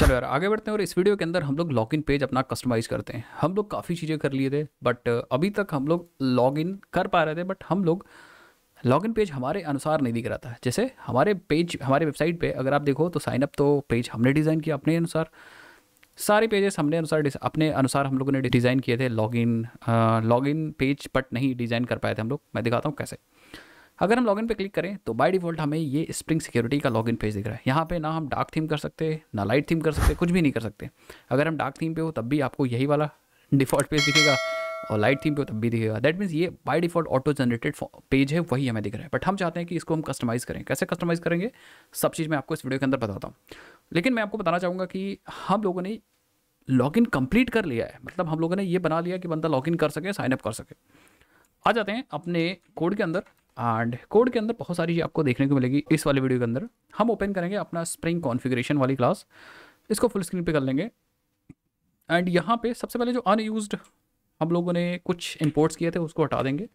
चलो यार आगे बढ़ते हैं और इस वीडियो के अंदर हम लोग लॉगिन पेज अपना कस्टमाइज़ करते हैं हम लोग काफ़ी चीज़ें कर लिए थे बट अभी तक हम लोग लॉगिन कर पा रहे थे बट हम लोग लॉगिन पेज हमारे अनुसार नहीं दिख रहा था जैसे हमारे पेज हमारे वेबसाइट पे अगर आप देखो तो साइनअप तो पेज हमने डिज़ाइन किया अपने अनुसार सारे पेजेस हमने अनुसार अपने अनुसार हम लोगों ने डिज़ाइन किए थे लॉगिन लॉगिन पेज बट नहीं डिज़ाइन कर पाए थे हम लोग मैं दिखाता हूँ कैसे अगर हम लॉगिन पे क्लिक करें तो बाय डिफॉल्ट हमें ये स्प्रिंग सिक्योरिटी का लॉगिन पेज दिख रहा है यहाँ पे ना हम डार्क थीम कर सकते ना लाइट थीम कर सकते कुछ भी नहीं कर सकते अगर हम डार्क थीम पे हो तब भी आपको यही वाला डिफ़ॉल्ट पेज दिखेगा और लाइट थीम पे हो तब भी दिखेगा दैट मीन्स ये by default auto generated page है वही हमें दिख रहा है बट हम चाहते हैं कि इसको हम कस्टमाइज़ करें कैसे कस्टमाइज़ करेंगे सब चीज़ मैं आपको इस वीडियो के अंदर बताता हूँ लेकिन मैं आपको बताना चाहूँगा कि हम लोगों ने लॉगिन कंप्लीट कर लिया है मतलब हम लोगों ने ये बना लिया कि बंदा लॉगिन कर सके साइनअप कर सके आ जाते हैं अपने कोड के अंदर एंड कोड के अंदर बहुत सारी चीज़ आपको देखने को मिलेगी इस वाले वीडियो के अंदर हम ओपन करेंगे अपना स्प्रिंग कॉन्फ़िगरेशन वाली क्लास इसको फुल स्क्रीन पे कर लेंगे एंड यहाँ पे सबसे पहले जो अनयूज्ड हम लोगों ने कुछ इंपोर्ट्स किए थे उसको हटा देंगे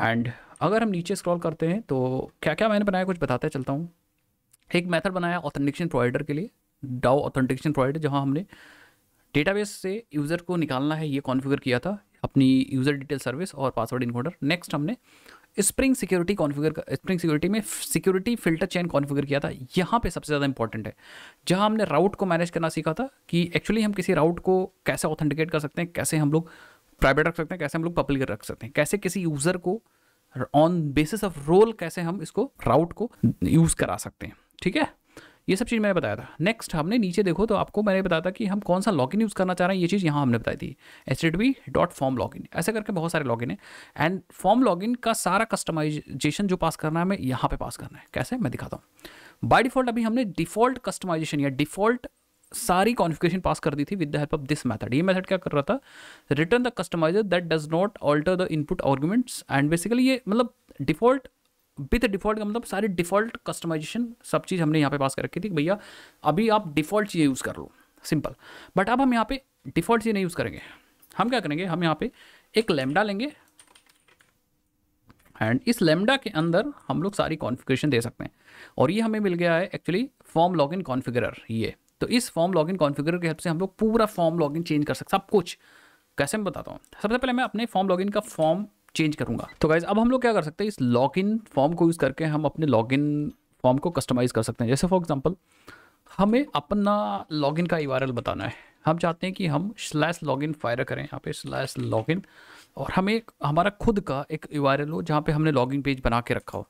एंड अगर हम नीचे स्क्रॉल करते हैं तो क्या क्या मैंने बनाया कुछ बताते चलता हूँ एक मैथड बनाया ऑथेंटिकेशन प्रोवाइडर के लिए डाओ ऑथेंटिकेशन प्रोवाइडर जहाँ हमने डेटाबेस से यूज़र को निकालना है ये कॉन्फ़िगर किया था अपनी यूज़र डिटेल सर्विस और पासवर्ड इनकोडर नेक्स्ट हमने spring security configure spring security में सिक्योरिटी फिल्टर चेन कॉन्फ़िगर किया था यहाँ पे सबसे ज़्यादा इंपॉर्टेंट है जहाँ हमने राउट को मैनेज करना सीखा था कि एक्चुअली हम किसी राउट को कैसे ऑथेंटिकेट कर सकते हैं कैसे हम लोग प्राइवेट रख सकते हैं कैसे हम लोग पब्लिक रख सकते हैं कैसे किसी यूज़र को ऑन बेसिस ऑफ रोल कैसे हम इसको राउट को यूज़ करा सकते हैं ठीक है ये सब चीज़ मैंने बताया था नेक्स्ट हमने नीचे देखो तो आपको मैंने बताया था कि हम कौन सा लॉगिन यूज़ करना चाह रहे हैं ये चीज़ यहाँ हमने बताई थी H D B dot form login ऐसे करके बहुत सारे लॉगिन है एंड फॉर्म लॉगिन का सारा कस्टमाइजेशन जो पास करना है हमें यहाँ पे पास करना है कैसे मैं दिखाता हूँ बाई डिफॉल्ट अभी हमने डिफॉल्ट कस्टमाइजेशन या डिफॉल्ट सारी कॉन्फ़िगरेशन पास कर दी थी with the help of this method ये मेथड क्या कर रहा था return the customiser that does not alter the input arguments and basically ये मतलब डिफॉल्ट विद डिफॉल्ट का मतलब सारे डिफॉल्ट कस्टमाइजेशन सब चीज़ हमने यहाँ पे पास कर रखी थी भैया अभी आप डिफ़ॉल्ट चीज यूज़ कर लो सिंपल बट अब हम यहाँ पे डिफ़ॉल्ट चीज नहीं यूज़ करेंगे हम क्या करेंगे हम यहाँ पे एक लेमडा लेंगे एंड इस लेमडा के अंदर हम लोग सारी कॉन्फ़िगरेशन दे सकते हैं और ये हमें मिल गया है actually form log in configurer ये तो इस फॉर्म लॉग इन कॉन्फ़िगरर के हेल्प से हम लोग पूरा फॉर्म लॉग इन चेंज कर सकते सब कुछ कैसे मैं बताता हूँ सबसे पहले मैं अपने फॉर्म लॉगिन का फॉर्म चेंज करूँगा तो गाइज अब हम लोग क्या कर सकते हैं इस लॉग इन फॉर्म को यूज़ करके हम अपने लॉगिन फॉर्म को कस्टमाइज़ कर सकते हैं जैसे फॉर एग्ज़ाम्पल हमें अपना लॉग इन का ई बताना है हम चाहते हैं कि हम स्लैश लॉगिन फायर करें यहाँ पे स्लैश लॉगिन और हमें हमारा खुद का एक ई हो जहाँ पे हमने लॉगिन पेज बना के रखा हो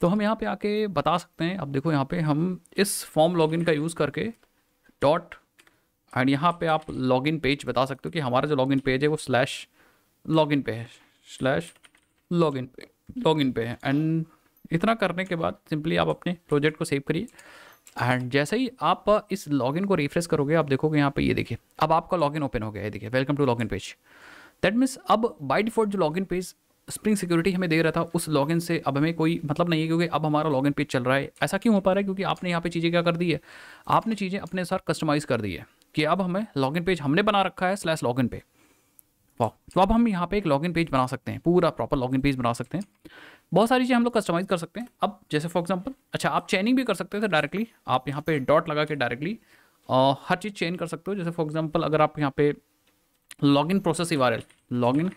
तो हम यहाँ पे आके बता सकते हैं अब देखो यहाँ पे हम इस फॉर्म लॉगिन का यूज़ करके डॉट एंड यहाँ पे आप लॉगिन पेज बता सकते हो कि हमारा जो लॉगिन पेज है वो स्लैश लॉगिन पे है स्लैश लॉग इन पे लॉग इन पे है एंड इतना करने के बाद सिंपली आप अपने प्रोजेक्ट को सेव करिए एंड जैसे ही आप इस लॉगिन को रिफ्रेश करोगे आप देखोगे यहाँ पे ये देखिए अब आपका लॉगिन ओपन हो गया है देखिए welcome to login page that means अब बाई डिफॉल्ट जो लॉगिन पेज स्प्रिंग सिक्योरिटी हमें दे रहा था उस लॉगिन से अब हमें कोई मतलब नहीं है क्योंकि अब हमारा लॉगिन पेज चल रहा है ऐसा क्यों हो पा रहा है क्योंकि आपने यहाँ पे चीज़ें क्या कर दी है आपने चीज़ें अपने अनुसार कस्टमाइज़ कर दी है कि अब हमें लॉगिन पेज हमने बना रखा है स्लैश लॉगिन पे वाह तो अब हम यहाँ पे एक लॉगिन पेज बना सकते हैं पूरा प्रॉपर लॉगिन पेज बना सकते हैं बहुत सारी चीज़ें हम लोग कस्टमाइज़ कर सकते हैं अब जैसे फॉर एग्जांपल अच्छा आप चेनिंग भी कर सकते थे डायरेक्टली आप यहाँ पे डॉट लगा के डायरेक्टली हर चीज़ चेन कर सकते हो जैसे फॉर एग्जाम्पल अगर आप यहाँ पे इन प्रोसेस इव आर लॉगिन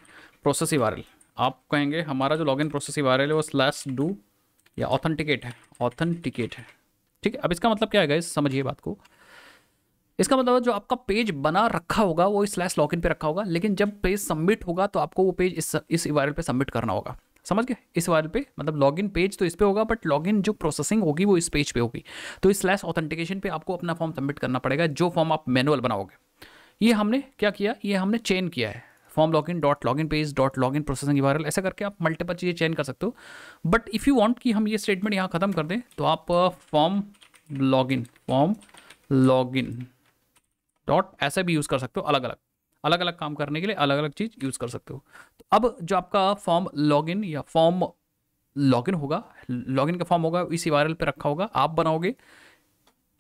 प्रोसेस ई वायरल आप कहेंगे हमारा जो इन प्रोसेस ई वायरल है वो स्लैश डू या ऑथेंटिकेट है ऑथेंटिकेट है ठीक है अब इसका मतलब क्या है गाइस समझिए बात को इसका मतलब जो आपका पेज बना रखा होगा वो स्लैश इन पर रखा होगा लेकिन जब पेज सबमिट होगा तो आपको वो पेज इस इस वायरल पर सबमिट करना होगा समझ गए इस वायरल पे मतलब लॉग इन पेज तो इस पर होगा बट लॉगिन जो प्रोसेसिंग होगी वो इस पेज पे होगी तो इस स्लैश ऑथेंटिकेशन पे आपको अपना फॉर्म सबमिट करना पड़ेगा जो फॉर्म आप मैनुअल बनाओगे ये हमने क्या किया ये हमने चेन किया है form log login dot login page dot login processing URL ऐसा करके आप मल्टीपल चीज़ें चेन कर सकते हो बट इफ़ यू वांट कि हम ये स्टेटमेंट यहाँ ख़त्म कर दें तो आप form log in form log login dot ऐसे भी यूज़ कर सकते हो अलग अलग अलग अलग काम करने के लिए अलग अलग चीज़ यूज़ कर सकते हो तो अब जो आपका फॉर्म लॉगिन या फॉर्म लॉगिन होगा लॉगिन का फॉर्म होगा इसी वायरल पे रखा होगा आप बनाओगे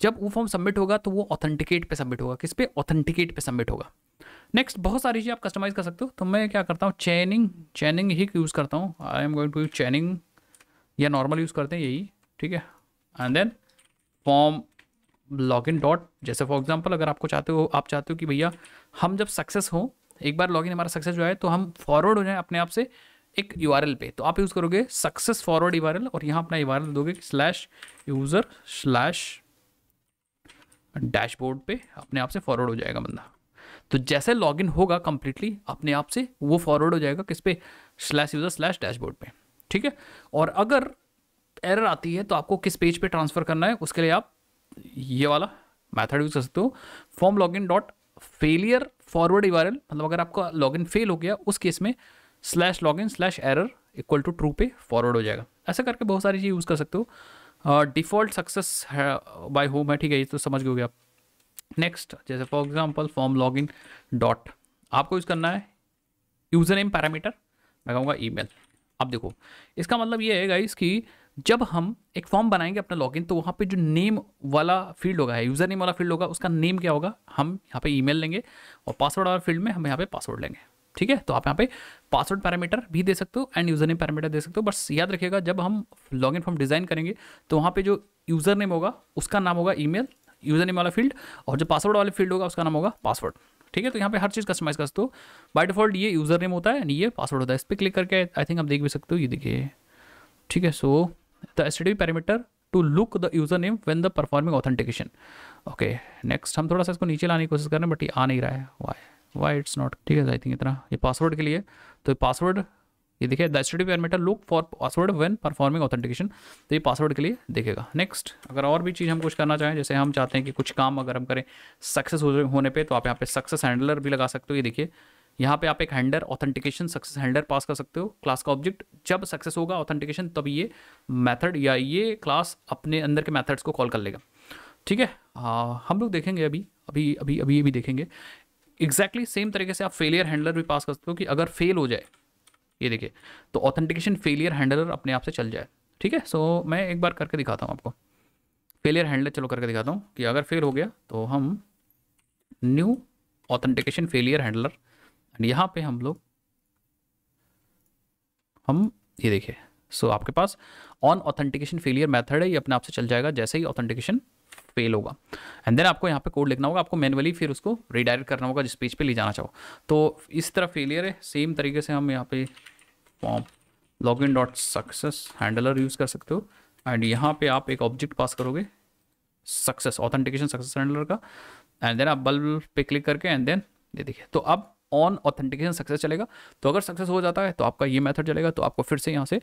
जब वो फॉर्म सबमिट होगा तो वो ऑथेंटिकेट पे सबमिट होगा किस पे ऑथेंटिकेट पे सबमिट होगा नेक्स्ट बहुत सारी चीज़ आप कस्टमाइज़ कर सकते हो तो मैं क्या करता हूँ चैनिंग चैनिंग ही यूज़ करता हूँ I am going to use chaining या नॉर्मल यूज़ करते हैं यही ठीक है and then form log login dot जैसे फॉर एग्जाम्पल अगर आपको चाहते हो आप चाहते हो कि भैया हम जब सक्सेस हो एक बार लॉगिन हमारा सक्सेस जो है तो हम फॉरवर्ड हो जाए अपने आप से एक यू पे तो आप यूज़ करोगे सक्सेस फॉरवर्ड यू और यहाँ अपना यू दोगे स्लैश यूज़र स्लैश डैशबोर्ड पे अपने आप से फॉरवर्ड हो जाएगा बंदा तो जैसे लॉगिन होगा कंप्लीटली अपने आप से वो फॉरवर्ड हो जाएगा किस पे स्लैश यूज़र स्लैश डैशबोर्ड पे ठीक है और अगर एरर आती है तो आपको किस पेज पे ट्रांसफ़र करना है उसके लिए आप ये वाला मैथड यूज कर सकते हो form log login dot failure forward URL मतलब अगर आपका लॉग इन फेल हो गया उस केस में slash login slash error equal to true पे फॉरवर्ड हो जाएगा ऐसा करके बहुत सारी चीज़ यूज़ कर सकते हो डिफ़ॉल्ट सक्सेस बाय होम है ठीक है ये तो समझ गए आप नेक्स्ट जैसे for example form log login dot आपको यूज़ करना है यूज़र नेम पैरामीटर मैं कहूँगा ई आप देखो इसका मतलब ये है गाइस कि जब हम एक फॉर्म बनाएंगे अपना लॉगिन तो वहाँ पे जो नेम वाला फील्ड होगा यूज़र नेम वाला फील्ड होगा उसका नेम क्या होगा हम यहाँ पे ईमेल लेंगे और पासवर्ड वाला फील्ड में हम यहाँ पे पासवर्ड लेंगे ठीक है तो आप यहाँ पे पासवर्ड पैरामीटर भी दे सकते हो एंड यूज़र नेम पैरामीटर दे सकते हो बस याद रखिएगा जब हम लॉगिन फॉर्म डिज़ाइन करेंगे तो वहाँ पर जो यूज़र नेम होगा उसका नाम होगा ई यूज़र नेम वाला फील्ड और जो पासवर्ड वाला फील्ड होगा उसका नाम होगा पासवर्ड ठीक है तो यहाँ पे हर चीज़ कस्टमाइज कर सकते हो बाय डिफॉल्ट ये यूज़र नेम होता है एंड ये पासवर्ड होता है इस पर क्लिक करके आई थिंक आप देख भी सकते हो ये देखिए ठीक है so so, the http parameter to look the user name when the performing authentication okay next हम थोड़ा सा इसको नीचे लाने की कोशिश कर रहे हैं बट ये आ नहीं रहा है वाई वाई इट्स नॉट ठीक है आई थिंक इतना ये पासवर्ड के लिए तो पासवर्ड ये देखिए the study parameter look for password when performing authentication तो ये पासवर्ड के लिए देखेगा नेक्स्ट अगर और भी चीज़ हम कुछ करना चाहें जैसे हम चाहते हैं कि कुछ काम अगर हम करें सक्सेस होने पे तो आप यहाँ पे सक्सेस हैंडलर भी लगा सकते हो ये देखिए यहाँ पे आप एक handler authentication success handler pass कर सकते हो क्लास का ऑब्जेक्ट जब सक्सेस होगा ऑथेंटिकेशन तब ये मेथड या ये क्लास अपने अंदर के मेथड्स को कॉल कर लेगा ठीक है हम लोग देखेंगे अभी अभी अभी अभी ये भी देखेंगे एग्जैक्टली सेम तरीके से आप फेलियर हैंडलर भी पास कर सकते हो कि अगर फेल हो जाए ये देखिए तो ऑथेंटिकेशन फेलियर हैंडलर अपने आप से चल जाए ठीक है सो so, मैं एक बार करके दिखाता हूँ आपको फेलियर हैंडलर चलो करके दिखाता हूँ कि अगर फेल हो गया तो हम new authentication failure handler and यहाँ पे हम लोग हम ये देखिए सो आपके पास ऑन ऑथेंटिकेशन फेलियर मेथड है ये अपने आप से चल जाएगा जैसे ही ऑथेंटिकेशन फेल होगा एंड देन आपको यहाँ पे कोड लिखना होगा आपको मैनुअली फिर उसको रिडायरेक्ट करना होगा जिस पेज पे ले जाना चाहो तो इस तरह फेलियर है सेम तरीके से हम यहाँ पे form log login dot success handler use कर सकते हो एंड यहाँ पे आप एक ऑब्जेक्ट पास करोगे सक्सेस ऑथेंटिकेशन सक्सेस हैंडलर का एंड देन आप बल्ब पे क्लिक करके एंड देन ये देखिए तो अब ऑन ऑथेंटिकेशन सक्सेस चलेगा तो अगर सक्सेस हो जाता है तो आपका ये मेथड चलेगा तो आपको फिर से यहाँ से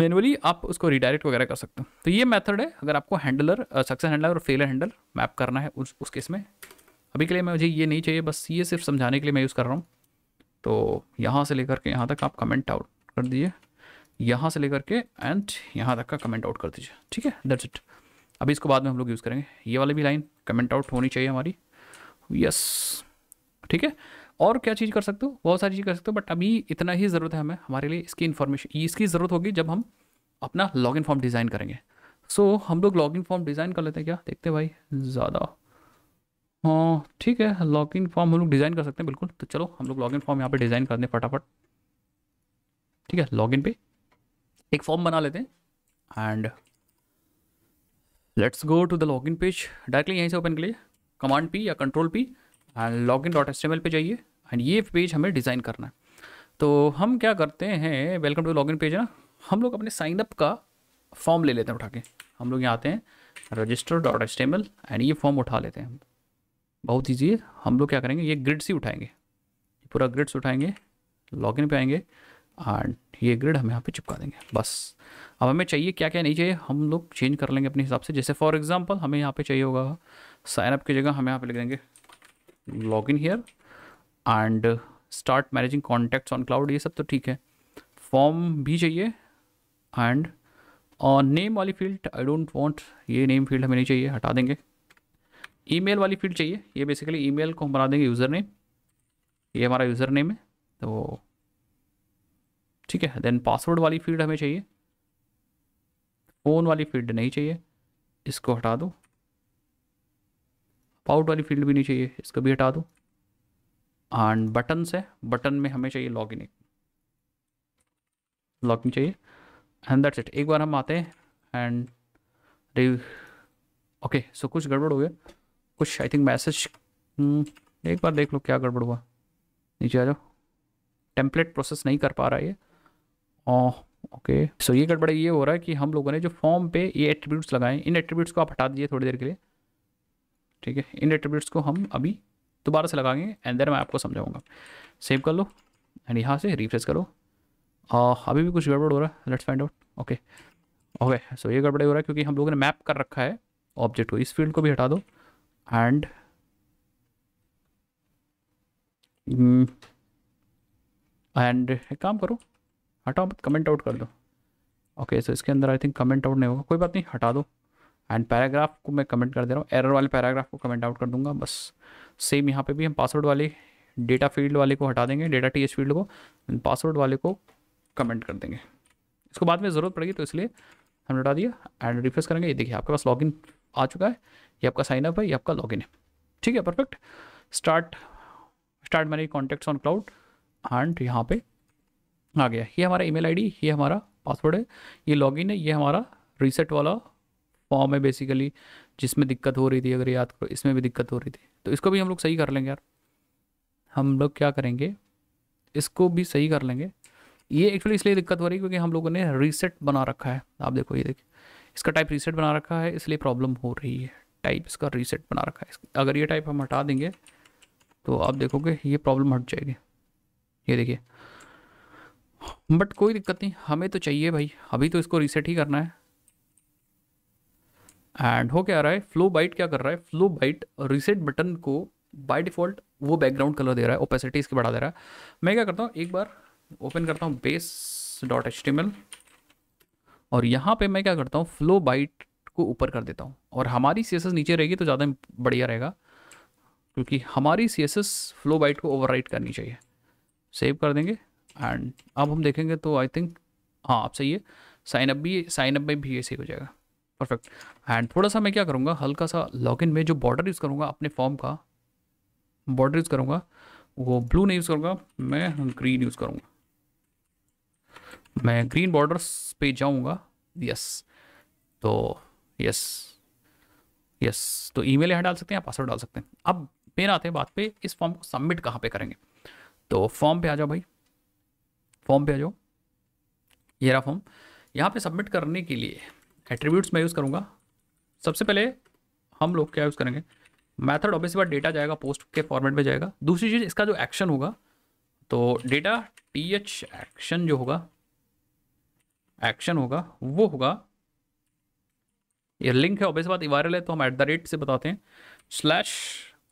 मैनुअली आप उसको रिडायरेक्ट वगैरह कर सकते हो तो ये मेथड है अगर आपको हैंडलर सक्सेस हैंडलर और फेलर हैंडल मैप करना है उस उस केस में अभी के लिए मैं मुझे ये नहीं चाहिए बस ये सिर्फ समझाने के लिए मैं यूज़ कर रहा हूँ तो यहाँ से लेकर के यहाँ तक आप कमेंट आउट कर दीजिए यहाँ से लेकर के एंड यहाँ तक का कमेंट आउट कर दीजिए ठीक है दैट्स इट अभी इसको बाद में हम लोग यूज़ करेंगे ये वाली भी लाइन कमेंट आउट होनी चाहिए हमारी यस ठीक है और क्या चीज़ कर सकते हो बहुत सारी चीज़ कर सकते हो बट अभी इतना ही ज़रूरत है हमें हमारे लिए इसकी इन्फॉर्मेशन इसकी ज़रूरत होगी जब हम अपना लॉगिन फॉर्म डिज़ाइन करेंगे सो so, हम लोग लॉगिन फॉर्म डिज़ाइन कर लेते हैं क्या देखते हैं भाई ज़्यादा हाँ ठीक है लॉगिन फॉर्म हम लोग डिज़ाइन कर सकते हैं बिल्कुल तो चलो हम लोग लॉगिन फॉर्म यहाँ पे डिज़ाइन कर दें फटाफट ठीक है लॉगिन पे एक फॉर्म बना लेते हैं and let's go to the login page directly यहीं से ओपन के लिए कमांड पी या control P and log login dot S पे जाइए एंड ये पेज हमें डिज़ाइन करना है तो हम क्या करते हैं welcome to login page ना हम लोग अपने साइनअप का फॉर्म ले लेते हैं उठा के हम लोग यहाँ आते हैं रजिस्टर डॉट एस एंड ये फॉर्म उठा लेते हैं बहुत ईजी है हम लोग क्या करेंगे ये ग्रिड्स ही उठाएंगे पूरा ग्रिड्स उठाएंगे लॉग इन पर आएंगे एंड ये ग्रिड हम यहाँ पे चिपका देंगे बस अब हमें चाहिए क्या क्या नहीं चाहिए हम लोग चेंज कर लेंगे अपने हिसाब से जैसे फॉर एग्जांपल हमें यहाँ पे चाहिए होगा साइनअप की जगह हम यहाँ पे लिख देंगे login here and start managing contacts on cloud ये सब तो ठीक है फॉर्म भी चाहिए एंड नेम uh, वाली फील्ड आई डोंट वांट ये नेम फील्ड हमें नहीं चाहिए हटा देंगे ईमेल वाली फील्ड चाहिए ये बेसिकली ईमेल को हम बना देंगे यूज़र नेम ये हमारा यूज़र नेम है तो ठीक है देन पासवर्ड वाली फील्ड हमें चाहिए फ़ोन वाली फील्ड नहीं चाहिए इसको हटा दो पाउट वाली फील्ड भी नहीं चाहिए इसको भी हटा दो एंड बटन से बटन में हमें चाहिए लॉग इन एक लॉग इन चाहिए एंड दैट्स इट एक बार हम आते हैं एंड ओके सो कुछ गड़बड़ हो गया कुछ आई थिंक मैसेज एक बार देख लो क्या गड़बड़ हुआ नीचे आ जाओ टेम्पलेट प्रोसेस नहीं कर पा रहा है ये ओके oh, सो ये गड़बड़ ये हो रहा है कि हम लोगों ने जो फॉर्म पे ये एट्रीब्यूट्स लगाए इन एट्रीब्यूट्स को आप हटा दीजिए थोड़ी देर के लिए ठीक है इन एट्रीब्यूट्स को हम अभी दोबारा से लगाएंगे एंड देर मैं आपको समझाऊंगा सेव कर लो एंड यहाँ से रिफ्रेश करो आ, अभी भी कुछ गड़बड़ हो रहा है let's find out okay okay so ये गड़बड़ हो रहा है क्योंकि हम लोगों ने मैप कर रखा है ऑब्जेक्ट को इस फील्ड को भी हटा दो एंड एंड हम्म, एक काम करो हटाओ मत कमेंट आउट कर दो ओके okay, सो so इसके अंदर आई थिंक कमेंट आउट नहीं होगा कोई बात नहीं हटा दो एंड पैराग्राफ को मैं कमेंट कर दे रहा हूँ एरर वाले पैराग्राफ को कमेंट आउट कर दूंगा बस सेम यहाँ पे भी हम पासवर्ड वाले डेटा फील्ड वाले को हटा देंगे डेटा टी फील्ड को पासवर्ड वाले को कमेंट कर देंगे इसको बाद में ज़रूरत पड़ेगी तो इसलिए हमने हटा दिया एंड रिफ्रेस करेंगे ये देखिए आपके पास लॉगिन आ चुका है ये आपका साइनअप है ये आपका लॉगिन है ठीक है perfect start start many contacts on cloud and यहाँ पे आ गया ये हमारा ईमेल आईडी ये हमारा पासवर्ड है ये लॉगिन है ये हमारा रीसेट वाला फॉर्म है बेसिकली जिसमें दिक्कत हो रही थी अगर याद करो इसमें भी दिक्कत हो रही थी तो इसको भी हम लोग सही कर लेंगे यार हम लोग क्या करेंगे इसको भी सही कर लेंगे ये एक्चुअली इसलिए दिक्कत हो रही है क्योंकि हम लोगों ने रीसेट बना रखा है आप देखो ये देखिए इसका टाइप रीसेट बना रखा है इसलिए प्रॉब्लम हो रही है टाइप इसका रीसेट बना रखा है अगर ये टाइप हम हटा देंगे तो आप देखोगे ये प्रॉब्लम हट जाएगी ये देखिए बट कोई दिक्कत नहीं हमें तो चाहिए भाई अभी तो इसको रीसेट ही करना है एंड हो क्या रहा है फ्लो बाइट क्या कर रहा है फ्लो बाइट रिसेट बटन को बाय डिफॉल्ट वो बैकग्राउंड कलर दे रहा है ओपेसिटी इसकी बढ़ा दे रहा है मैं क्या करता हूँ एक बार ओपन करता हूँ बेस डॉट एच और यहाँ पे मैं क्या करता हूँ फ्लो बाइट को ऊपर कर देता हूँ और हमारी सी नीचे रहेगी तो ज़्यादा बढ़िया रहेगा क्योंकि हमारी सी फ्लो बाइट को ओवर करनी चाहिए सेव कर देंगे एंड अब हम देखेंगे तो आई थिंक हाँ आप सही है साइन अप भी साइन अप में भी ये सही हो जाएगा परफेक्ट एंड थोड़ा सा मैं क्या करूँगा हल्का सा लॉगिन में जो बॉर्डर यूज़ करूँगा अपने फॉर्म का बॉर्डर यूज़ करूँगा वो ब्लू नहीं यूज़ करूँगा मैं ग्रीन यूज़ करूँगा मैं ग्रीन बॉर्डर पे जाऊँगा यस तो यस यस तो ईमेल यहाँ डाल सकते हैं या पासवर्ड डाल सकते हैं अब मेन आते हैं बात पे इस फॉर्म को सबमिट कहाँ पे करेंगे तो फॉर्म पे आ जाओ भाई फॉर्म पे आ जाओ ये रहा फॉर्म यहाँ पे सबमिट करने के लिए एट्रीब्यूट्स मैं यूज़ करूँगा सबसे पहले हम लोग क्या यूज़ करेंगे मैथड ऑब्वियसली बार डेटा जाएगा पोस्ट के फॉर्मेट में जाएगा दूसरी चीज़ इसका जो एक्शन होगा तो डेटा टी एच एक्शन जो होगा एक्शन होगा वो होगा ये लिंक है ऑब्वियस बात इवायरल है तो हम एट द रेट से बताते हैं स्लैश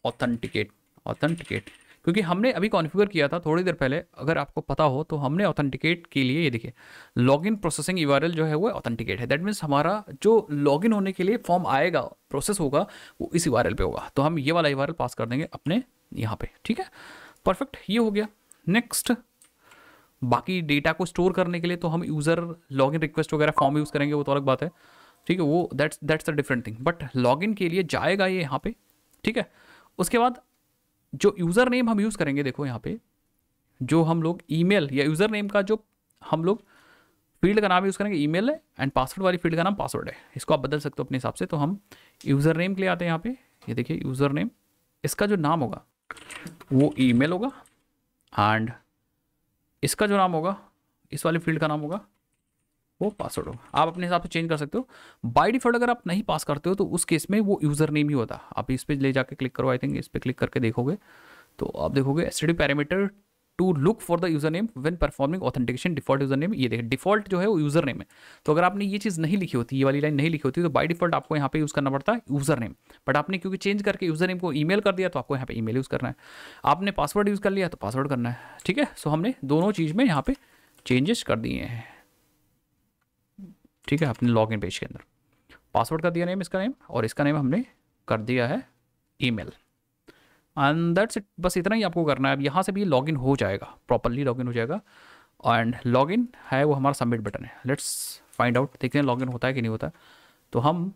ऑथेंटिकेट ऑथेंटिकेट क्योंकि हमने अभी कॉन्फ़िगर किया था थोड़ी देर पहले अगर आपको पता हो तो हमने ऑथेंटिकेट के लिए ये देखिए लॉगिन प्रोसेसिंग ई जो है वो ऑथेंटिकेट है दैट मीन्स हमारा जो लॉगिन होने के लिए फॉर्म आएगा प्रोसेस होगा वो इस ई पे होगा तो हम ये वाला ई पास कर देंगे अपने यहाँ पे ठीक है परफेक्ट ये हो गया नेक्स्ट बाकी डेटा को स्टोर करने के लिए तो हम यूज़र लॉगिन रिक्वेस्ट वगैरह फॉर्म यूज़ करेंगे वो तो अलग बात है ठीक है वो that's that's a different thing but login के लिए जाएगा ये यहाँ पे ठीक है उसके बाद जो यूज़र नेम हम यूज़ करेंगे देखो यहाँ पे जो हम लोग ईमेल या यूज़र नेम का जो हम लोग फील्ड का नाम यूज़ करेंगे ईमेल है एंड पासवर्ड वाली फील्ड का नाम पासवर्ड है इसको आप बदल सकते हो अपने हिसाब से तो हम यूज़र नेम के लिए आते हैं यहाँ पे ये देखिए यूज़र नेम इसका जो नाम होगा वो ईमेल होगा एंड इसका जो नाम होगा इस वाले फील्ड का नाम होगा वो पासवर्ड हो आप अपने हिसाब से चेंज कर सकते हो बाई डिफॉल्ट अगर आप नहीं पास करते हो तो उस केस में वो यूज़र नेम ही होता आप इस पर ले जाके क्लिक करो आई थिंक इस पर क्लिक करके देखोगे तो आप देखोगे S parameter to look for the user name when performing authentication default user name ये देखिए डिफॉल्ट जो है वो यूजर नेम है तो अगर आपने ये चीज़ नहीं लिखी होती ये वाली लाइन नहीं लिखी होती तो बाई डिफॉल्ट आपको यहाँ पे यूज़ करना पड़ता है यूजर नेम बट आपने क्योंकि चेंज करके यूजर नेम को मेल कर दिया तो आपको यहाँ पे मेल यूज़ करना है आपने पासवर्ड यूज़ कर लिया तो पासवर्ड करना है ठीक है सो हमने दोनों चीज़ में यहाँ पे चेंजेस कर दिए हैं ठीक है अपने लॉग इन पेज के अंदर पासवर्ड का दिया नेम इसका नेम और इसका नेम हमने कर दिया है email and that's it बस इतना ही आपको करना है अब यहाँ से भी लॉगिन हो जाएगा प्रॉपरली इन हो जाएगा एंड लॉगिन है वो हमारा सबमिट बटन है लेट्स फाइंड आउट देखते हैं लॉगिन होता है कि नहीं होता है तो हम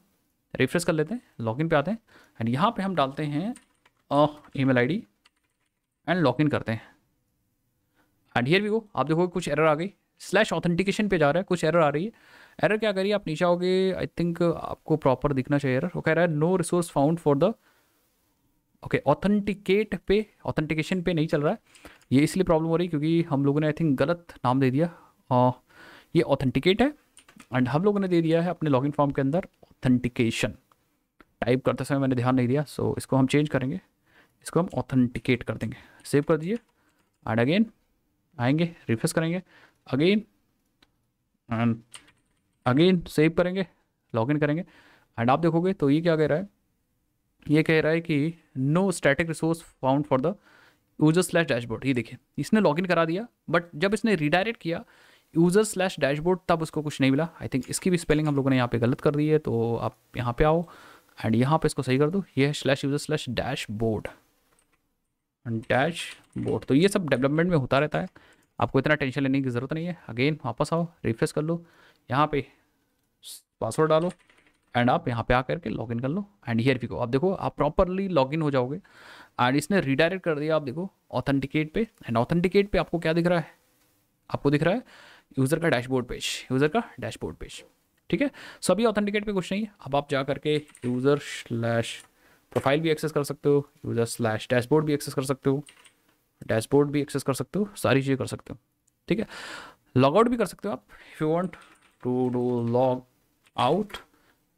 रिफ्रेश कर लेते हैं लॉगिन पे आते हैं एंड यहाँ पे हम डालते हैं email I D and login करते हैं एंड हियर वी गो आप देखोगे कुछ एरर आ गई स्लैश ऑथेंटिकेशन पे जा रहा है कुछ एरर आ रही है एरर क्या करिए आप नीचे आओगे आई थिंक आपको प्रॉपर दिखना चाहिए एरर वो कह रहा है no resource found for the okay authenticate पे ऑथेंटिकेशन पे नहीं चल रहा है ये इसलिए प्रॉब्लम हो रही है क्योंकि हम लोगों ने आई थिंक गलत नाम दे दिया आ, ये ऑथेंटिकेट है एंड हम लोगों ने दे दिया है अपने लॉगिन फॉर्म के अंदर ऑथेंटिकेशन टाइप करते समय मैंने ध्यान नहीं दिया सो so, इसको हम चेंज करेंगे इसको हम ऑथेंटिकेट कर देंगे सेव कर दीजिए एंड अगेन आएंगे रिफ्रेश करेंगे अगेन एंड अगेन सेव करेंगे लॉगिन करेंगे एंड आप देखोगे तो ये क्या कह रहा है ये कह रहा है कि no static resource found for the user slash dashboard ये देखिए इसने लॉगिन करा दिया बट जब इसने रिडायरेक्ट किया यूजर स्लैश डैशबोर्ड तब उसको कुछ नहीं मिला आई थिंक इसकी भी स्पेलिंग हम लोगों ने यहाँ पे गलत कर दी है तो आप यहाँ पे आओ एंड यहाँ पे इसको सही कर दो ये है slash user slash dashboard dashboard तो ये सब डेवलपमेंट में होता रहता है आपको इतना टेंशन लेने की ज़रूरत नहीं है अगेन वापस आओ रिफ्रेश कर लो यहाँ पे पासवर्ड डालो एंड आप यहाँ पे आ करके लॉग इन कर लो एंड हियर भी को आप देखो आप प्रॉपरली लॉग इन हो जाओगे एंड इसने रिडायरेक्ट कर दिया आप देखो ऑथेंटिकेट पे एंड ऑथेंटिकेट पे आपको क्या दिख रहा है आपको दिख रहा है यूज़र का डैशबोर्ड पेज यूज़र का डैशबोर्ड पेज ठीक है सभी ऑथेंटिकेट पे कुछ नहीं है अब आप जा करके यूज़र स्लैश प्रोफाइल भी एक्सेस कर सकते हो यूज़र स्लैश डैशबोर्ड भी एक्सेस कर सकते हो डैशबोर्ड भी एक्सेस कर सकते हो सारी चीज़ें कर सकते हो ठीक है लॉग आउट भी कर सकते हो आप if you want to do log out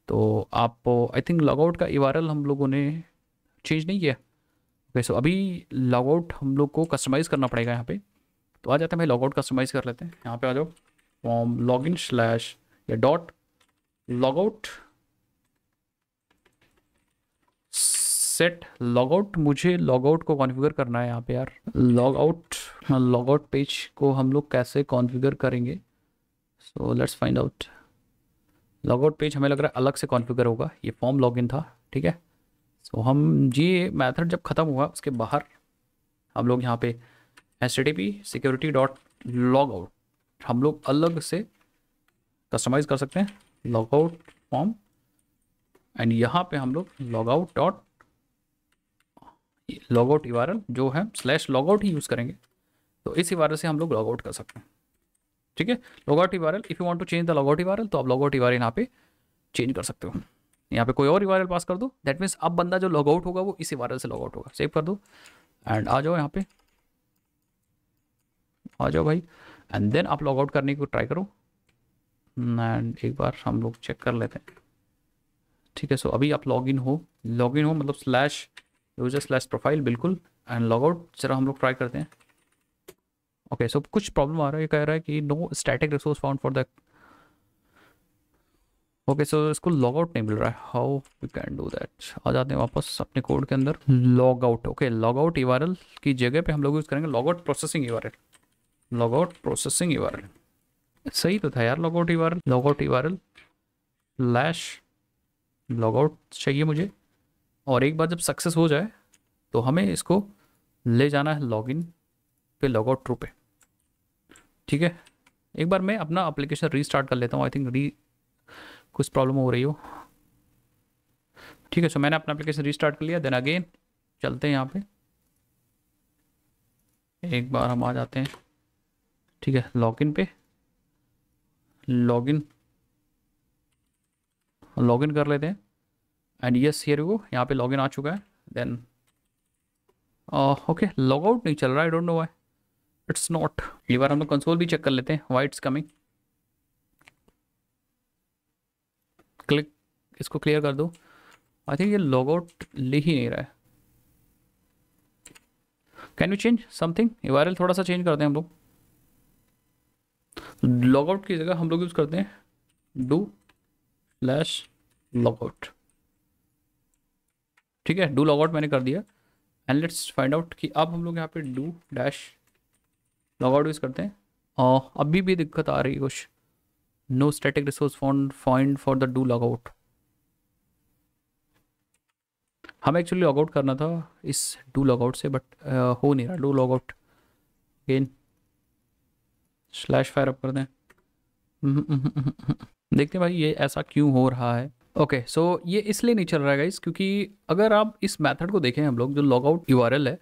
तो आप आई थिंक लॉग आउट का इवारल हम लोगों ने चेंज नहीं किया ओके सो अभी लॉग आउट हम लोग को कस्टमाइज़ करना पड़ेगा यहाँ पे तो आ जाते हैं भाई लॉग आउट कस्टमाइज़ कर लेते हैं यहाँ पे आ जाओ फॉर्म लॉग इन स्लैश या dot log out set log out मुझे लॉग आउट को कॉन्फ़िगर करना है यहाँ पे यार log out log out page को हम लोग कैसे कॉन्फ़िगर करेंगे so let's find out log out page हमें लग रहा है अलग से कॉन्फ़िगर होगा ये फॉर्म लॉग इन था ठीक है सो so, हम ये मैथड जब ख़त्म हुआ उसके बाहर हम लोग यहाँ पे S T P security dot log out हम लोग अलग से कस्टमाइज़ कर सकते हैं लॉग आउट फॉर्म एंड यहाँ पे हम लोग log out dot logout URL e जो है स्लैश लॉगआउट ही यूज़ करेंगे तो इस इवारल e से हम लोग लॉगआउट कर सकते हैं ठीक है logout URL if you want to change the logout URL तो आप लॉगआउट इवार e यहाँ पे चेंज कर सकते हो यहाँ पे कोई और इवारल पास कर दो दैट मीन्स अब बंदा जो लॉगआउट होगा वो इस इवारल से लॉगआउट होगा सेव कर दो एंड आ जाओ यहाँ पे आ जाओ भाई एंड देन आप लॉगआउट करने को ट्राई करो एंड एक बार हम लोग चेक कर लेते हैं ठीक है सो अभी आप इन हो इन हो मतलब स्लैश यूजर स्लैश प्रोफाइल बिल्कुल एंड लॉग आउट जरा हम लोग ट्राई करते हैं ओके okay, सो so कुछ प्रॉब्लम आ रहा है ये कह रहा है कि no static resource found for the okay so इसको लॉग आउट नहीं मिल रहा है how we can do that आ जाते हैं वापस अपने कोड के अंदर log out okay log out ई की जगह पे हम लोग यूज़ करेंगे लॉग आउट प्रोसेसिंग ई लॉग आउट प्रोसेसिंग ई सही तो था यार लॉग आउट ई लॉग आउट ई लैश लॉग आउट चाहिए मुझे और एक बार जब सक्सेस हो जाए तो हमें इसको ले जाना है लॉग इन पे लॉग आउट ट्रू पे ठीक है एक बार मैं अपना री रीस्टार्ट कर लेता हूँ आई थिंक री कुछ प्रॉब्लम हो रही हो ठीक है सो मैंने अपना री रीस्टार्ट कर लिया देन अगेन चलते हैं यहाँ पे एक बार हम आ जाते हैं ठीक है लॉग इन पे लॉगिन लॉगिन कर लेते हैं एंड यस हियर वो यहाँ पे लॉगिन आ चुका है देन ओके लॉग आउट नहीं चल रहा I don't know why it's not ये बार हम लोग कंसोल भी चेक कर लेते हैं वाई इट्स कमिंग क्लिक इसको क्लियर कर दो आई थिंक ये लॉग आउट ले ही नहीं रहा है can you change something URL थोड़ा सा चेंज करते हैं हम लोग लॉग आउट की जगह हम लोग यूज़ करते हैं डू स्लैश लॉग आउट ठीक है डू लॉग आउट मैंने कर दिया एंड लेट्स फाइंड आउट कि अब हम लोग यहाँ पे do dash log out use करते हैं और अभी भी दिक्कत आ रही है कुछ no static resource found find for the do log out हमें एक्चुअली लॉग आउट करना था इस डू लॉग आउट से बट uh, हो नहीं रहा do log out again slash fire up कर दें हम्म, हम्म, हम्म, देखते हैं भाई ये ऐसा क्यों हो रहा है ओके सो ये इसलिए नहीं चल रहा है गाइस क्योंकि अगर आप इस मेथड को देखें हम लोग जो लॉगआउट यू है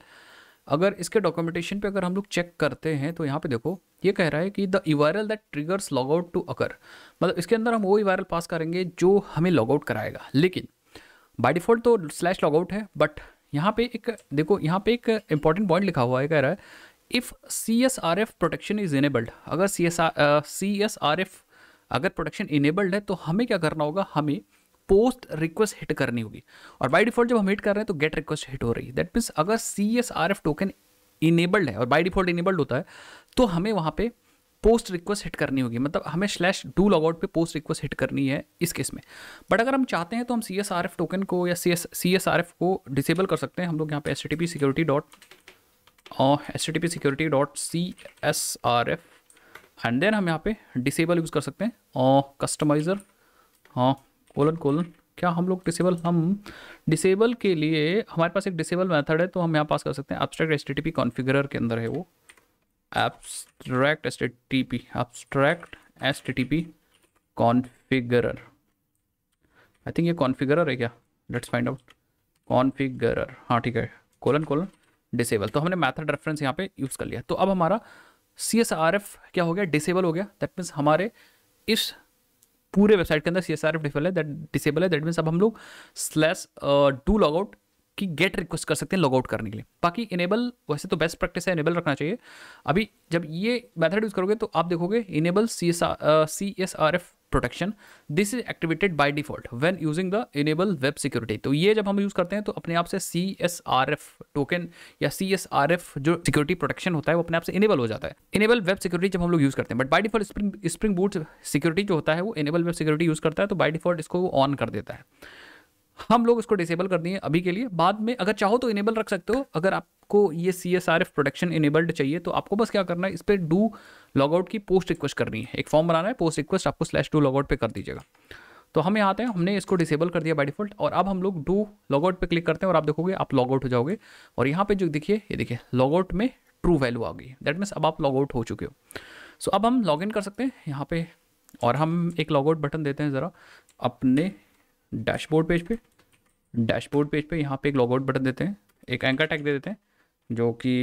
अगर इसके डॉक्यूमेंटेशन पे अगर हम लोग चेक करते हैं तो यहाँ पे देखो ये कह रहा है कि the URL that triggers logout to occur मतलब इसके अंदर हम वो इवायरल पास करेंगे जो हमें लॉगआउट कराएगा लेकिन बाई डिफ़ॉल्ट तो स्लैश लॉगआउट है बट यहाँ पे एक देखो यहाँ पे एक इंपॉर्टेंट पॉइंट लिखा हुआ है कह रहा है if C S R F protection is enabled अगर C S R C S R F अगर प्रोटेक्शन इनेबल्ड है तो हमें क्या करना होगा हमें पोस्ट रिक्वेस्ट हिट करनी होगी और बाई डिफॉल्ट जब हम हिट कर रहे हैं तो गेट रिक्वेस्ट हिट हो रही है दैट मीन्स अगर C S R F token enabled है और बाई डिफॉल्ट इनेबल्ड होता है तो हमें वहाँ पे पोस्ट रिक्वेस्ट हिट करनी होगी मतलब हमें स्लैश डू लॉगआउट पे पोस्ट रिक्वेस्ट हिट करनी है इस केस में बट अगर हम चाहते हैं तो हम C S R F token को या C S C S R F को डिसेबल कर सकते हैं हम लोग यहाँ पे S T P security dot S T P security dot C S R F and then हम यहाँ पे डिसेबल यूज़ कर सकते हैं कस्टमाइज़र uh, हाँ कोलन कोलन क्या हम लोग डिसेबल हम डिसेबल के लिए हमारे पास एक डिसेबल मेथड है तो हम यहाँ पास कर सकते हैं एब्सट्रैक्ट एस टी कॉन्फिगरर के अंदर है वो abstract S T P S T configurer I think ये कॉन्फिगरर है क्या लेट्स फाइंड आउट कॉन्फिगरर हाँ ठीक है कोलन कोलन डिसेबल तो हमने मैथड रेफरेंस यहाँ पे यूज़ कर लिया तो अब हमारा सी क्या हो गया डिसेबल हो गया दैट मीन्स हमारे इस पूरे वेबसाइट के अंदर सी एस आर एफ डिफेल है दैट डिसेबल है दैट मीन्स अब हम लोग स्लैस डू लॉग आउट की गेट रिक्वेस्ट कर सकते हैं लॉग आउट करने के लिए बाकी इनेबल वैसे तो बेस्ट प्रैक्टिस है इनेबल रखना चाहिए अभी जब ये मेथड यूज़ करोगे तो आप देखोगे enable C S R C S R F protection this is activated by default when using the enable web security तो ये जब हम यूज़ करते हैं तो अपने आप से C S R F token या सी एस आर एफ जो सिक्योरिटी प्रोटेक्शन होता है वो अपने आप से इनेबल हो जाता है इनेबल वेब सिक्योरिटी जब हम लोग यूज़ करते हैं but by default spring spring boot security जो होता है वो इनेबल वेब सिक्योरिटी यूज़ करता है तो बाई डिफॉल्ट इसको वो ऑन कर देता है हम लोग इसको डिसेबल कर दिए अभी के लिए बाद में अगर चाहो तो इनेबल रख सकते हो अगर आपको ये C S R F protection enabled चाहिए तो आपको बस क्या करना है इस पर डू लॉगआउट की पोस्ट रिक्वेस्ट करनी है एक फॉर्म बनाना है पोस्ट रिक्वेस्ट आपको स्लैश डू लॉगआउट पर कर दीजिएगा तो हम यहाँ आते हैं हमने इसको डिसेबल कर दिया बाई डिफॉल्ट और अब हम लोग डू लॉगआउट पर क्लिक करते हैं और आप देखोगे आप लॉगआउट हो जाओगे और यहाँ पे जो देखिए ये देखिए लॉगआउट में ट्रू वैल्यू आ गई दैट मीन्स अब आप लॉगआउट हो चुके हो सो अब हम इन कर सकते हैं यहाँ पे और हम एक लॉगआउट बटन देते हैं ज़रा अपने डैशबोर्ड पेज पे डैशबोर्ड पेज पे यहाँ पे एक लॉगआउट बटन देते हैं एक एंकर टैग दे देते हैं जो कि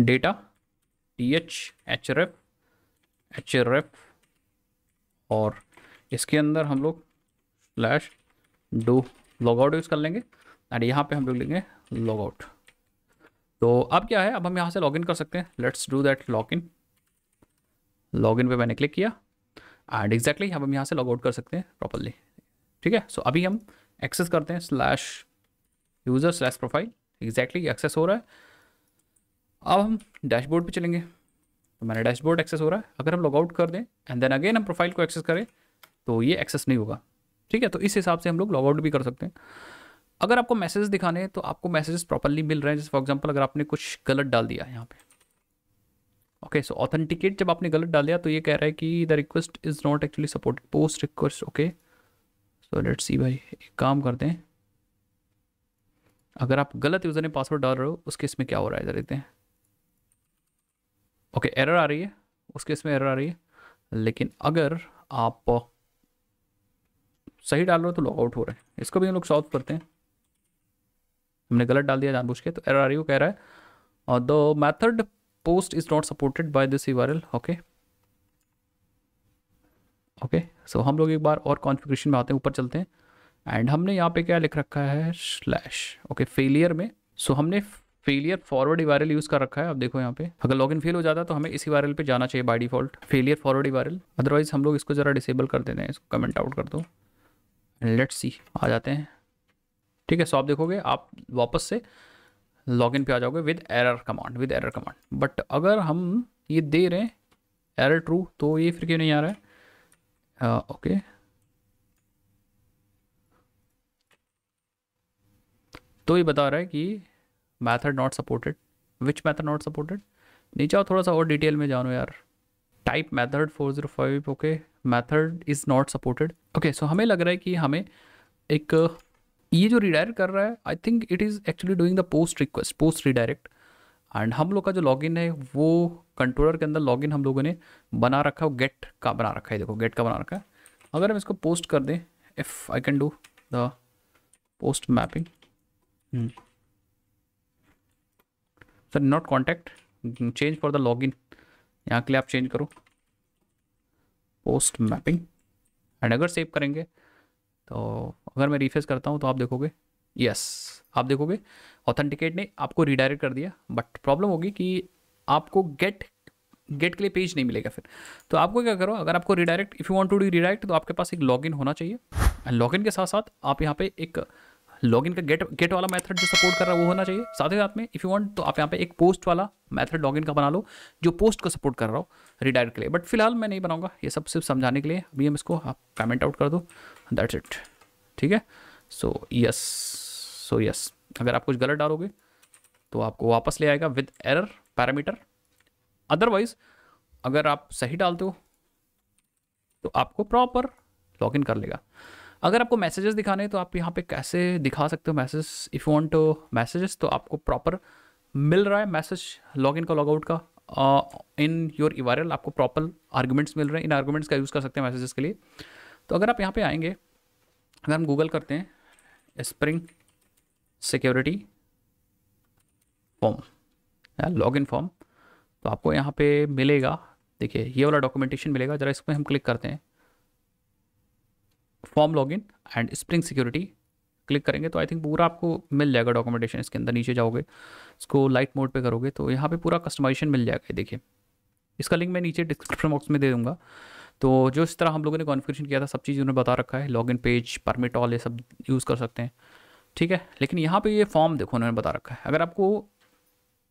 data T H H F H F और इसके अंदर हम लोग स्लैश डो लॉगआउट यूज़ कर लेंगे एंड यहाँ पे हम लोग लेंगे लॉगआउट तो अब क्या है अब हम यहाँ से लॉगिन कर सकते हैं let's do that login login पे मैंने क्लिक किया एंड एग्जैक्टली हम यहाँ से लॉग आउट कर सकते हैं प्रॉपरली ठीक है सो अभी हम एक्सेस करते हैं slash user slash profile exactly access हो रहा है अब हम डैशबोर्ड पे चलेंगे तो मैंने डैशबोर्ड एक्सेस हो रहा है अगर हम लॉग आउट कर दें एंड देन अगेन हम प्रोफाइल को एक्सेस करें तो ये एक्सेस नहीं होगा ठीक है तो इस हिसाब से हम लोग लॉग आउट भी कर सकते हैं अगर आपको मैसेज दिखाने हैं तो आपको मैसेजेस प्रॉपरली मिल रहे हैं जैसे फॉर एग्जांपल अगर आपने कुछ गलत डाल दिया है यहाँ पे ओके सो ऑथेंटिकेट जब आपने गलत डाल दिया तो ये कह रहा है कि the request is not actually supported post request okay so let's see भाई एक काम करते हैं अगर आप गलत यूज़र ने पासवर्ड डाल रहे हो उस केस में क्या हो रहा है इधर देखते हैं ओके okay, एरर आ रही है उस केस में एरर आ रही है लेकिन अगर आप सही डाल रहे हो तो लॉगआउट हो रहे हैं इसको भी हम लोग सॉल्व करते हैं हमने गलत डाल दिया जानबूझ के तो एरर आ रही है वो कह रहा है और the method post is not supported by this url okay okay okay, so so हम लोग एक बार और कॉन्फ़िगरेशन में आते हैं ऊपर चलते हैं एंड हमने यहाँ पे क्या लिख रखा है स्लैश ओके फेलियर में सो so हमने फेलियर फॉरवर्ड वायरल यूज़ कर रखा है आप देखो यहाँ पे अगर लॉगिन फेल हो जाता तो हमें इसी वायरल पे जाना चाहिए by default failure forward viral otherwise हम लोग इसको ज़रा डिसेबल कर देते हैं इसको कमेंट आउट कर दो लेट्स सी आ जाते हैं ठीक है सो आप देखोगे आप वापस से लॉगिन पे आ जाओगे with error command with error command but अगर हम ये दे रहे हैं एरर ट्रू तो ये फिर क्यों नहीं आ रहा है ओके तो ये बता रहा है कि method not supported which method not supported नीचे आओ थोड़ा सा और डिटेल में जानो यार type method four zero five okay method is not supported okay so हमें लग रहा है कि हमें एक ये जो रिडायरेक्ट कर रहा है I think it is actually doing the post request post redirect and हम लोग का जो लॉगिन है वो कंट्रोलर के अंदर लॉगिन हम लोगों ने बना रखा है गेट का बना रखा है देखो गेट का बना रखा है अगर हम इसको पोस्ट कर दें if I can do the post mapping sir not contact change for the log in यहाँ के लिए आप चेंज करो पोस्ट मैपिंग एंड अगर सेव करेंगे तो अगर मैं रिफ्रेश करता हूँ तो आप देखोगे यस आप देखोगे ऑथेंटिकेट ने आपको रिडायरेक्ट कर दिया बट प्रॉब्लम होगी कि आपको गेट गेट के लिए पेज नहीं मिलेगा फिर तो आपको क्या करो अगर आपको redirect if you want to do redirect तो आपके पास एक लॉगिन होना चाहिए एंड लॉगिन के साथ साथ आप यहाँ पे एक लॉगिन का गेट गेट वाला मेथड जो सपोर्ट कर रहा है वो होना चाहिए साथ ही साथ में इफ़ यू वांट तो आप यहाँ पे एक पोस्ट वाला मेथड लॉगिन का बना लो जो पोस्ट को सपोर्ट कर रहा हो रिडायरेक्ट के लिए बट फिलहाल मैं नहीं बनाऊंगा ये सब सिर्फ समझाने के लिए अभी हम इसको आप पेमेंट आउट कर दो दैट्स इट ठीक है सो यस सो यस अगर आप कुछ गलत डालोगे तो आपको वापस ले आएगा विद एरर पैरामीटर अदरवाइज अगर आप सही डालते हो तो आपको प्रॉपर लॉगिन कर लेगा अगर आपको मैसेजेस दिखाने हैं तो आप यहाँ पे कैसे दिखा सकते हो message if want to messages तो आपको प्रॉपर मिल रहा है मैसेज लॉग इन का लॉगआउट का इन योर इवायरल आपको प्रॉपर आर्गूमेंट्स मिल रहे हैं इन आर्गूमेंट्स का यूज़ कर सकते हैं मैसेजेस के लिए तो अगर आप यहाँ पे आएंगे अगर हम गूगल करते हैं spring security form log in form तो आपको यहाँ पे मिलेगा देखिए ये वाला डॉक्यूमेंटेशन मिलेगा ज़रा इस पर हम क्लिक करते हैं form login and spring security click करेंगे तो आई थिंक पूरा आपको मिल जाएगा डॉक्यूमेंटेशन इसके अंदर नीचे जाओगे इसको लाइट मोड पे करोगे तो यहाँ पे पूरा कस्टमाइजेशन मिल जाएगा देखिए इसका लिंक मैं नीचे डिस्क्रिप्शन बॉक्स में दे दूँगा तो जो इस तरह हम लोगों ने कॉन्फिग्रेशन किया था सब चीज़ उन्होंने बता रखा है लॉगिन पेज परमिट ऑल ये सब यूज़ कर सकते हैं ठीक है लेकिन यहाँ पर ये फॉर्म देखो उन्होंने बता रखा है अगर आपको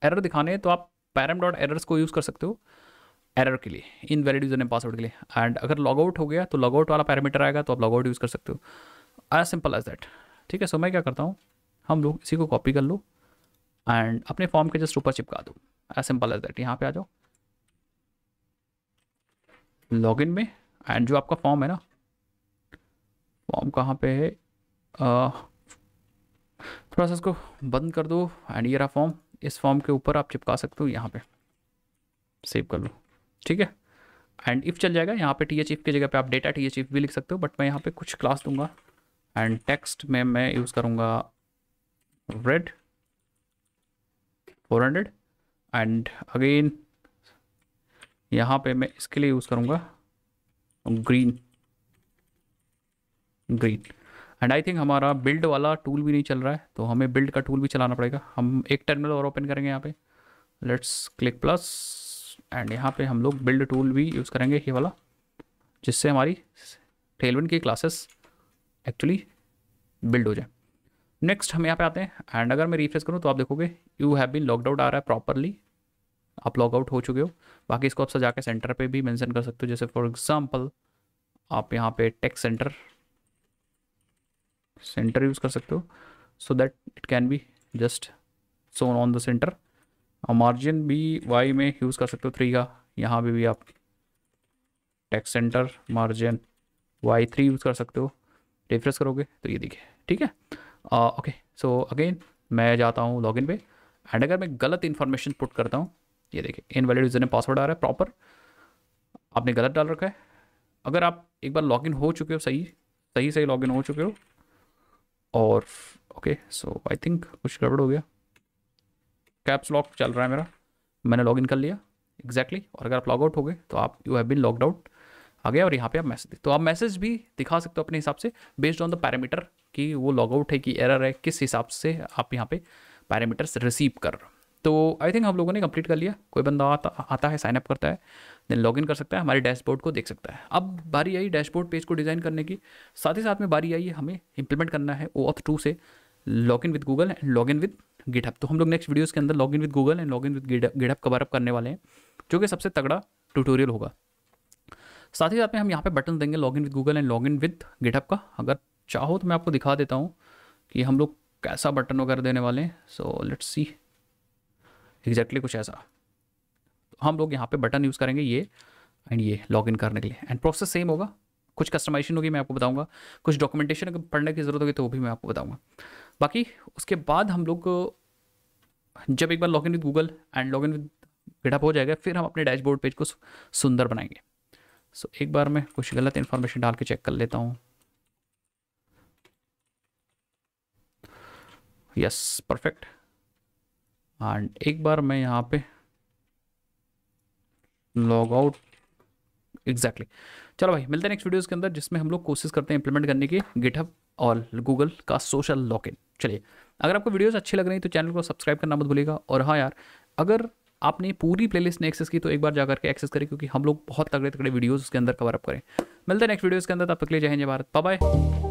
एरर दिखाने हैं तो आप पैरम डॉट एरर्स को यूज़ कर सकते हो एरर के लिए इनवैलिड यूजर नेम पासवर्ड के लिए एंड अगर लॉगआउट हो गया तो लॉगआउट वाला पैरामीटर आएगा तो आप लॉगआउट यूज़ कर सकते हो एज सिंपल एज दैट ठीक है सो मैं क्या करता हूँ हम लोग इसी को कॉपी कर लो एंड अपने फॉर्म के जस्ट ऊपर चिपका दो एज सिंपल एज दैट यहाँ पे आ जाओ इन में एंड जो आपका फॉर्म है ना फॉर्म कहाँ पे है थोड़ा सा इसको बंद कर दो एंड ये रहा फॉर्म इस फॉर्म के ऊपर आप चिपका सकते हो यहाँ पे सेव कर लो ठीक है एंड इफ़ चल जाएगा यहाँ पे टी एच इफ़ की जगह पे आप डेटा टी एच इफ़ भी लिख सकते हो बट मैं यहाँ पे कुछ क्लास दूंगा एंड टेक्स्ट में मैं यूज़ करूंगा रेड 400 एंड अगेन यहाँ पे मैं इसके लिए यूज़ करूंगा green green and I think हमारा बिल्ड वाला टूल भी नहीं चल रहा है तो हमें बिल्ड का टूल भी चलाना पड़ेगा हम एक टर्मिनल और ओपन करेंगे यहाँ पे लेट्स क्लिक प्लस एंड यहाँ पे हम लोग बिल्ड टूल भी यूज़ करेंगे ये वाला जिससे हमारी टेलविन की क्लासेस एक्चुअली बिल्ड हो जाए नेक्स्ट हम यहाँ पे आते हैं एंड अगर मैं रिफ्रेस करूँ तो आप देखोगे you have been locked out आ रहा है प्रॉपरली आप लॉग आउट हो चुके हो बाकी इसको आप सजा के सेंटर पर भी मैंसन कर सकते हो जैसे फॉर एग्जाम्पल आप यहाँ पे टेक्स सेंटर सेंटर यूज़ कर सकते हो so that it can be just shown on the center और मार्जिन भी वाई में यूज़ कर सकते हो थ्री का यहाँ पर भी आप text center margin Y three use कर सकते हो रिफ्रेश करोगे तो ये दिखे ठीक है ओके सो अगेन मैं जाता हूँ लॉगिन पे एंड अगर मैं गलत इन्फॉर्मेशन पुट करता हूँ ये देखिए invalid username password आ रहा है प्रॉपर आपने गलत डाल रखा है अगर आप एक बार लॉगिन हो चुके हो सही सही सही लॉगिन हो चुके हो और ओके सो आई थिंक कुछ गड़बड़ हो गया कैप्स लॉक चल रहा है मेरा मैंने लॉग इन कर लिया एग्जैक्टली exactly. और अगर आप लॉग आउट हो गए तो आप you have been logged out आ गया और यहाँ पे आप मैसेज तो आप मैसेज भी दिखा सकते हो अपने हिसाब से बेस्ड ऑन द पैरामीटर कि वो लॉग आउट है कि एरर है किस हिसाब से आप यहाँ पे पैरामीटर्स रिसीव कर तो आई थिंक हम लोगों ने कंप्लीट कर लिया कोई बंदा आता आता है साइनअप करता है देन लॉग इन कर सकता है हमारे डैशबोर्ड को देख सकता है अब बारी आई डैशबोर्ड पेज को डिज़ाइन करने की साथ ही साथ में बारी आई हमें इंप्लीमेंट करना है ओ ऑथ टू से log in with Google and log in with GitHub तो हम लोग नेक्स्ट वीडियोज के अंदर log in with Google and in with GitHub cover up करने वाले हैं जो कि सबसे तगड़ा ट्यूटोरियल होगा साथ ही साथ में हम यहाँ पे बटन देंगे in with Google and in with GitHub का अगर चाहो तो मैं आपको दिखा देता हूँ कि हम लोग कैसा बटन वगैरह देने वाले हैं सो लेट्स सी एग्जैक्टली कुछ ऐसा तो हम लोग यहाँ पे बटन यूज़ करेंगे ये एंड ये लॉगिन करने के लिए एंड प्रोसेस सेम होगा कुछ कस्टमाइजेशन होगी मैं आपको बताऊंगा कुछ डॉक्यूमेंटेशन अगर पढ़ने की ज़रूरत होगी तो वो भी मैं आपको बताऊंगा बाकी उसके बाद हम लोग जब एक बार log in with Google and log in with GitHub हो जाएगा फिर हम अपने डैशबोर्ड पेज को सुंदर बनाएंगे सो so, एक बार मैं कुछ गलत इन्फॉर्मेशन डाल के चेक कर लेता हूँ यस परफेक्ट एंड एक बार मैं यहाँ पे लॉग आउट एग्जैक्टली चलो भाई मिलते हैं नेक्स्ट वीडियोस के अंदर जिसमें हम लोग कोशिश करते हैं इंप्लीमेंट करने की गिटअप और गूगल का सोशल लॉक इन चलिए अगर आपको वीडियोस अच्छी लग रही तो चैनल को सब्सक्राइब करना मत भूलिएगा और हाँ यार अगर आपने पूरी प्लेलिस्ट ने एक्सेस की तो एक बार जाकर के एक्सेस करें क्योंकि हम लोग बहुत तगड़े तगड़े वीडियोस उसके अंदर कवर अप करें मिलते हैं नेक्स्ट वीडियोस के अंदर तब तक ले जाएंगे भारत बाय